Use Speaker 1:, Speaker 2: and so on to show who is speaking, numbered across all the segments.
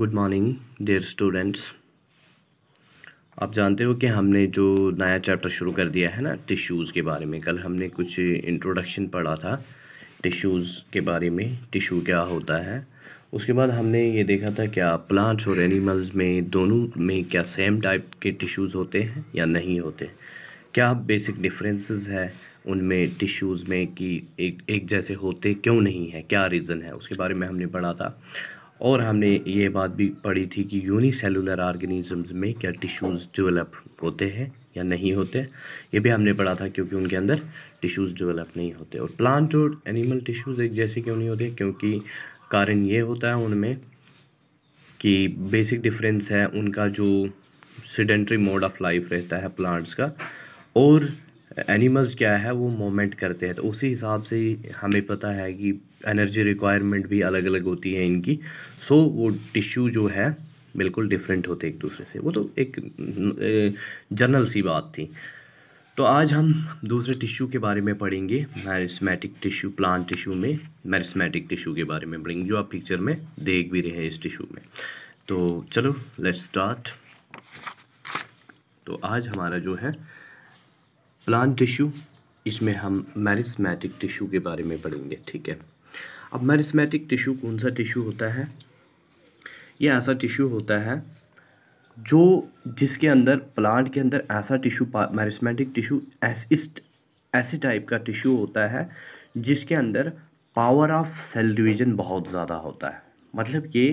Speaker 1: Good morning dear students आप जानते हो कि हमने जो नया चैप्टर शुरू कर दिया है ना टिश्यूज़ के बारे में कल हमने कुछ इंट्रोडक्शन पढ़ा था टिश्यूज़ के बारे में टिश्यू क्या होता है उसके बाद हमने ये देखा था क्या प्लांट्स और एनिमल्स में दोनों में क्या सेम टाइप के टिश्यूज़ होते हैं या नहीं होते क्या बेसिक डिफरेंसेस है उनमें टिश्यूज़ में कि एक एक जैसे होते क्यों नहीं है क्या रीज़न है उसके बारे में हमने पढ़ा था और हमने ये बात भी पढ़ी थी कि यूनिसेलुलर ऑर्गेनिजम्स में क्या टिश्यूज़ डेवलप होते हैं या नहीं होते ये भी हमने पढ़ा था क्योंकि उनके अंदर टिश्यूज़ डेवलप नहीं होते और प्लांट और एनिमल टिश्यूज़ एक जैसे क्यों नहीं होते क्योंकि कारण ये होता है उनमें कि बेसिक डिफरेंस है उनका जो सीडेंट्री मोड ऑफ लाइफ रहता है प्लांट्स का और एनिमल्स क्या है वो मोमेंट करते हैं तो उसी हिसाब से हमें पता है कि एनर्जी रिक्वायरमेंट भी अलग अलग होती है इनकी सो so, वो टिश्यू जो है बिल्कुल डिफरेंट होते एक दूसरे से वो तो एक जनरल सी बात थी तो आज हम दूसरे टिश्यू के बारे में पढ़ेंगे मैरिस्मेटिक टिश्यू प्लांट टिश्यू में मैरिस्मेटिक टिश्यू के बारे में पढ़ेंगे जो आप पिक्चर में देख भी रहे हैं इस टिश्यू में तो चलो लेट्स स्टार्ट तो आज हमारा जो है प्लान टिश्यू इसमें हम मैरिस्मेटिक टिश्यू के बारे में पढ़ेंगे ठीक है अब मैरिस्मेटिक टिश्यू कौन सा टिश्यू होता है ये ऐसा टिश्यू होता है जो जिसके अंदर प्लांट के अंदर ऐसा टिश्यू मैरिस्मेटिक टिश्यू इस ऐसे टाइप का टिश्यू होता है जिसके अंदर पावर ऑफ सेल डिवीज़न बहुत ज़्यादा होता है मतलब ये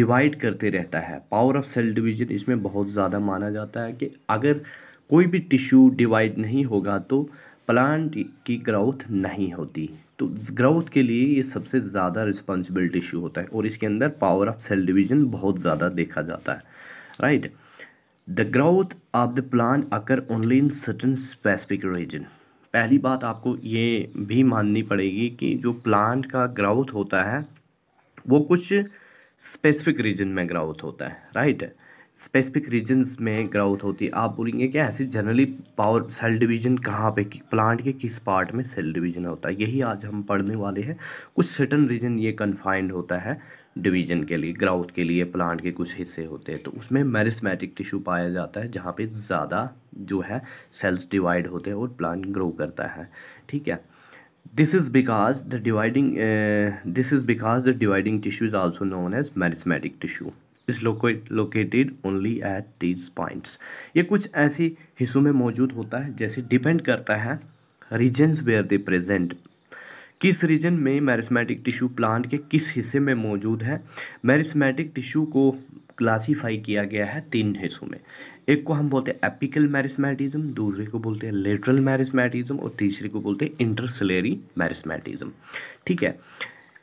Speaker 1: डिवाइड करते रहता है पावर ऑफ सेल डिवीज़न इसमें बहुत ज़्यादा माना जाता है कि अगर कोई भी टिश्यू डिवाइड नहीं होगा तो प्लांट की ग्रोथ नहीं होती तो ग्रोथ के लिए ये सबसे ज़्यादा रिस्पॉन्सिबल टिश्यू होता है और इसके अंदर पावर ऑफ सेल डिवीजन बहुत ज़्यादा देखा जाता है right the growth of the plant occur only in certain specific region पहली बात आपको ये भी माननी पड़ेगी कि जो प्लांट का ग्राउथ होता है वो कुछ स्पेसिफिक रीजन में ग्राउथ होता है राइट right? स्पेसिफिक रीजन्स में ग्राउथ होती है आप बोलेंगे कि ऐसे जनरली पावर सेल डिवीजन कहाँ पे प्लांट के किस पार्ट में सेल डिवीजन होता है यही आज हम पढ़ने वाले हैं कुछ सर्टन रीजन ये कन्फाइंड होता है डिवीजन के लिए ग्राउथ के लिए प्लांट के कुछ हिस्से होते हैं तो उसमें मेरिस्मेटिक टिश्यू पाया जाता है जहाँ पे ज़्यादा जो है सेल्स डिवाइड होते हैं और प्लांट ग्रो करता है ठीक है this is because the dividing this is because the dividing tissue is also known as meristematic tissue is located only at these points ये कुछ ऐसे हिस्सों में मौजूद होता है जैसे डिपेंड करता है रीजन्स वेयर दे प्रेजेंट किस रीजन में मैरिस्मेटिक टिश्यू प्लांट के किस हिस्से में मौजूद है मैरिस्मेटिक टिश्यू को क्लासीफाई किया गया है तीन हिस्सों में एक को हम बोलते हैं एपिकल मैरिस्मेटिज्म दूसरे को बोलते हैं लेटरल मैरिस्मेटिज्म और तीसरे को बोलते हैं इंटरसलेरी मैरिस्मेटिज्म ठीक है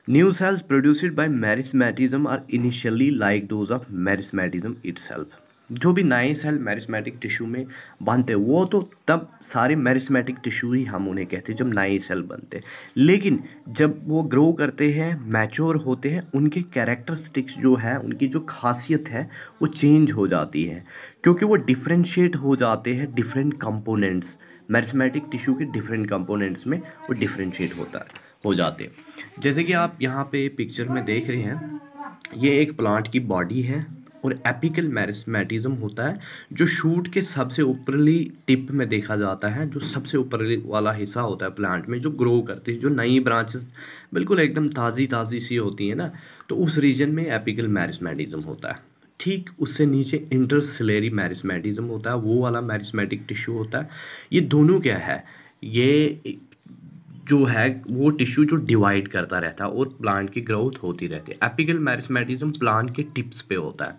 Speaker 1: New cells produced by merismatism are initially like those of merismatism itself. जो भी नए सेल मैरिस्मेटिक टिश्यू में बनते वो तो तब सारे मैरिस्मेटिक टिश्यू ही हम उन्हें कहते हैं जब नए सेल बनते लेकिन जब वो ग्रो करते हैं मैच्योर होते हैं उनके कैरेक्टरिस्टिक्स जो है उनकी जो खासियत है वो चेंज हो जाती है क्योंकि वो डिफ्रेंशिएट हो जाते हैं डिफरेंट कंपोनेंट्स मैरिस्मेटिक टिश्यू के डिफरेंट कंपोनेंट्स में वो डिफ्रेंशिएट होता है हो जाते हैं जैसे कि आप यहाँ पे पिक्चर में देख रहे हैं ये एक प्लांट की बॉडी है और एपिकल मैरिस्मेटिज्म होता है जो शूट के सबसे ऊपरली टिप में देखा जाता है जो सबसे ऊपरली वाला हिस्सा होता है प्लांट में जो ग्रो करती है जो नई ब्रांचेस बिल्कुल एकदम ताज़ी ताज़ी सी होती है ना तो उस रीजन में एपिकल मैरिस्मेटिज्म होता है ठीक उससे नीचे इंटरसिलेरी मैरिस्मेटिज्म होता है वो वाला मैरिस्मेटिक टिश्यू होता है ये दोनों क्या है ये जो है वो टिश्यू जो डिवाइड करता रहता है और प्लांट की ग्रोथ होती रहती है एपिकल मैरिस्मेटिज्म प्लांट के टिप्स पे होता है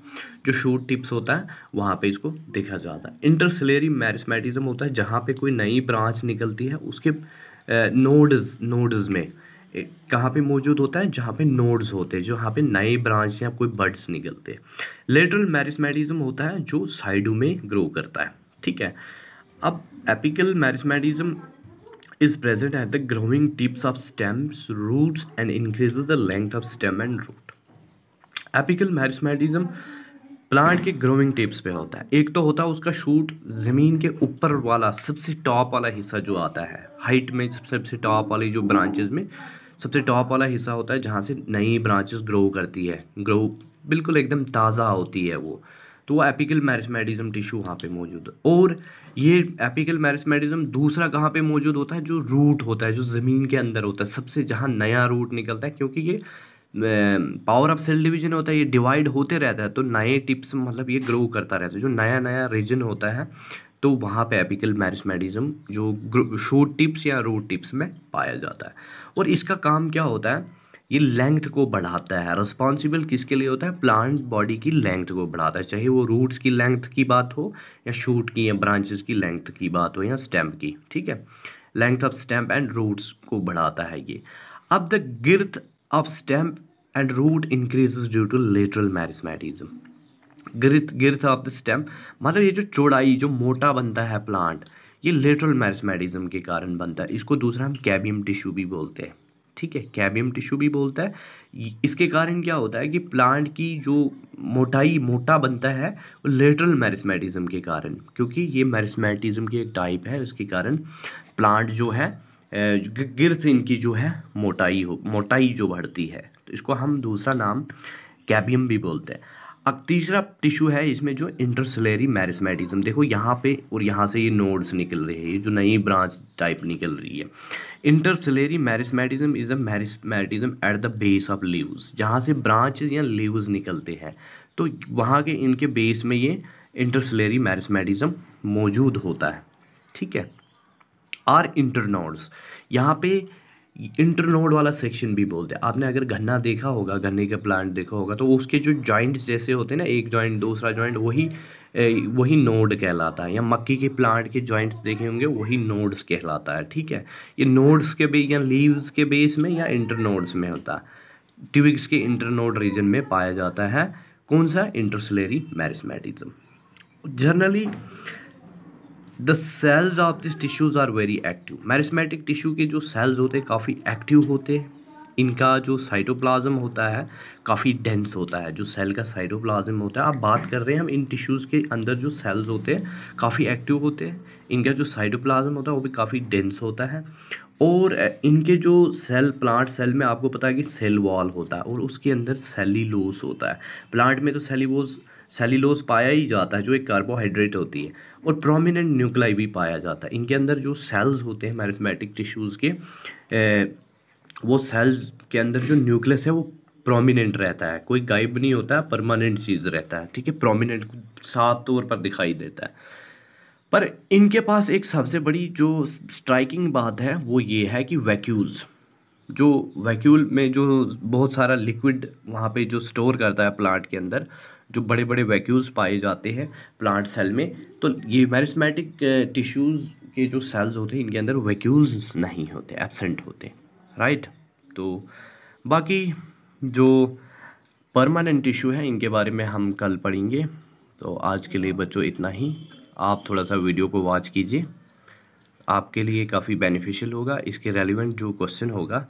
Speaker 1: जो शूट टिप्स होता है वहाँ पे इसको देखा जाता है इंटरसलेरी मैरिस्मेटिज्म होता है जहाँ पे कोई नई ब्रांच निकलती है उसके नोड्स नोड्स में कहाँ पे मौजूद होता है जहाँ पे नोड्स होते हैं जहाँ पे नए ब्रांच या कोई बर्ड्स निकलते हैं लेटरल मैरिस्मेटिज्म होता है जो साइडों में ग्रो करता है ठीक है अब apical meristematism is present at the growing tips of stems, roots and increases the length of stem and root. apical meristematism plant के ग्रोइंग टिप्स पे होता है एक तो होता है उसका शूट ज़मीन के ऊपर वाला सबसे टॉप वाला हिस्सा जो आता है हाइट में सबसे टॉप वाली जो ब्रांचेस में सबसे टॉप वाला हिस्सा होता है जहाँ से नई ब्रांचेस ग्रो करती है ग्रो बिल्कुल एकदम ताज़ा होती है वो तो वो एपिकल मैरिसमेडिज्म टिश्यू वहाँ पे मौजूद है और ये एपिकल मैरिसमेडिज्म दूसरा कहाँ पे मौजूद होता है जो रूट होता है जो ज़मीन के अंदर होता है सबसे जहाँ नया रूट निकलता है क्योंकि ये पावर ऑफ सेल डिवीजन होता है ये डिवाइड होते रहता है तो नए टिप्स मतलब ये ग्रो करता रहता है जो नया नया रीजन होता है तो वहाँ पे एपिकल मैरिसमेडिज्म जो शूट टिप्स या रूट टिप्स में पाया जाता है और इसका काम क्या होता है ये लेंथ को बढ़ाता है रिस्पॉन्सिबल किसके लिए होता है प्लांट बॉडी की लेंथ को बढ़ाता है चाहे वो रूट्स की लेंथ की बात हो या शूट की या ब्रांचेस की लेंथ की बात हो या स्टेम की ठीक है length of stem and roots को बढ़ाता है ये अब the girth of stem and root increase due to lateral meristematism girth girth of the stem मतलब ये जो चौड़ाई जो मोटा बनता है प्लांट ये लेटरल मैरिस्मेटिज्म के कारण बनता है इसको दूसरा हम कैबियम टिश्यू भी बोलते हैं ठीक है कैबियम टिश्यू भी बोलता है इसके कारण क्या होता है कि प्लांट की जो मोटाई मोटा बनता है वो लेटरल मैरिस्मेटिज़म के कारण क्योंकि ये मैरिस्मेटिज़म की एक टाइप है इसके कारण प्लांट जो है गिरथ इनकी जो है मोटाई हो मोटाई जो बढ़ती है तो इसको हम दूसरा नाम कैबियम भी बोलते हैं अब तीसरा टिश्यू है इसमें जो इंटरसलेरी मैरिस्मेटिज्म देखो यहाँ पे और यहाँ से ये नोड्स निकल रहे हैं ये जो नई ब्रांच टाइप निकल रही है intercalary meristematism is a meristematism at the base of leaves जहाँ से ब्रांच या लीव्स निकलते हैं तो वहाँ के इनके बेस में ये इंटरसलेरी मैरिस्मेटिज्म मौजूद होता है ठीक है आर इंटरनोड्स यहाँ पे इंटरनोड वाला सेक्शन भी बोलते हैं आपने अगर गन्ना देखा होगा गन्ने का प्लांट देखा होगा तो उसके जो जॉइंट जैसे होते हैं ना एक जॉइंट दूसरा जॉइंट वही वही नोड कहलाता है या मक्की के प्लांट के जॉइंट्स देखे होंगे वही नोड्स कहलाता है ठीक है ये नोड्स के बेस या लीव्स के बेस में या इंटरनोड्स में होता है ट्विग्स के इंटरनोड रीजन में पाया जाता है कौन सा intercalary meristematism generally the cells of this tissues are very active meristematic tissue के जो सेल्स होते हैं काफ़ी एक्टिव होते हैं इनका जो साइटोप्लाज्म होता है काफ़ी डेंस होता है जो सेल का साइटोप्लाज्म होता है आप बात कर रहे हैं हम इन टिश्यूज़ के अंदर जो सेल्स होते हैं काफ़ी एक्टिव होते हैं इनका जो साइटोप्लाज्म होता है वो भी काफ़ी डेंस होता है और इनके जो सेल प्लांट सेल में आपको पता है कि सेल वॉल होता है और उसके अंदर सेलिलोस होता है प्लांट में तो सेलिलोस सेलिलोज पाया ही जाता है जो एक कार्बोहाइड्रेट होती है और प्रोमिनेंट न्यूक्लाई भी पाया जाता है इनके अंदर जो सेल्स होते हैं मैरिथमेटिक टिश्यूज़ के ए, वो सेल्स के अंदर जो न्यूक्लियस है वो प्रोमिनेंट रहता है कोई गायब नहीं होता है परमानेंट चीज़ रहता है ठीक है प्रोमिनेंट साफ तौर पर दिखाई देता है पर इनके पास एक सबसे बड़ी जो स्ट्राइकिंग बात है वो ये है कि वैक्यूल्स जो वैक्यूल में जो बहुत सारा लिक्विड वहाँ पे जो स्टोर करता है प्लांट के अंदर जो बड़े बड़े वैक्यूल्स पाए जाते हैं प्लांट सेल में तो ये मैरिस्मेटिक टिश्यूज़ के जो सेल्स होते हैं इनके अंदर वैक्यूल्स नहीं होते एबसेंट होते राइट तो बाकी जो परमानेंट टिश्यू है इनके बारे में हम कल पढ़ेंगे तो आज के लिए बच्चों इतना ही आप थोड़ा सा वीडियो को वॉच कीजिए आपके लिए काफ़ी बेनिफिशियल होगा इसके रेलिवेंट जो क्वेश्चन होगा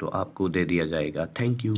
Speaker 1: तो आपको दे दिया जाएगा थैंक यू